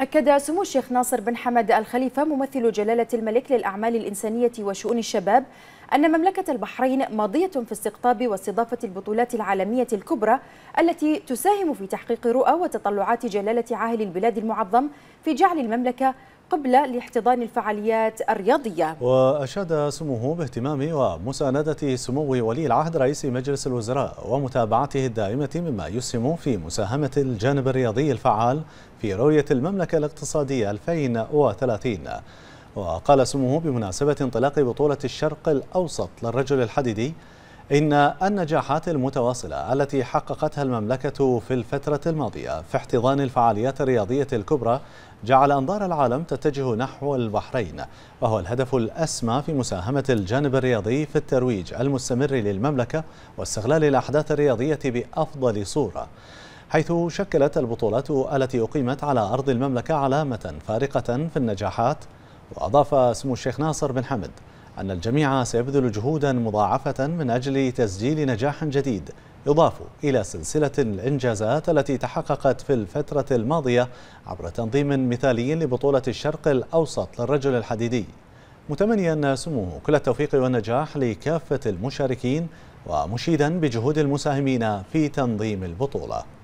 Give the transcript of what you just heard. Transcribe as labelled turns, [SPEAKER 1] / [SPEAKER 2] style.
[SPEAKER 1] أكد سمو الشيخ ناصر بن حمد الخليفة ممثل جلالة الملك للأعمال الإنسانية وشؤون الشباب أن مملكة البحرين ماضية في استقطاب واستضافة البطولات العالمية الكبرى التي تساهم في تحقيق رؤى وتطلعات جلالة عاهل البلاد المعظم في جعل المملكة قبلة لاحتضان الفعاليات الرياضية
[SPEAKER 2] وأشاد سموه باهتمام ومساندة سمو ولي العهد رئيس مجلس الوزراء ومتابعته الدائمة مما يسهم في مساهمة الجانب الرياضي الفعال في رؤية المملكة الاقتصادية 2030 وقال سموه بمناسبة انطلاق بطولة الشرق الأوسط للرجل الحديدي إن النجاحات المتواصلة التي حققتها المملكة في الفترة الماضية في احتضان الفعاليات الرياضية الكبرى جعل أنظار العالم تتجه نحو البحرين وهو الهدف الأسمى في مساهمة الجانب الرياضي في الترويج المستمر للمملكة واستغلال الأحداث الرياضية بأفضل صورة حيث شكلت البطولات التي أقيمت على أرض المملكة علامة فارقة في النجاحات وأضاف سمو الشيخ ناصر بن حمد أن الجميع سيبذل جهودا مضاعفة من أجل تسجيل نجاح جديد يضاف إلى سلسلة الإنجازات التي تحققت في الفترة الماضية عبر تنظيم مثالي لبطولة الشرق الأوسط للرجل الحديدي متمنيا سموه كل التوفيق والنجاح لكافة المشاركين ومشيدا بجهود المساهمين في تنظيم البطولة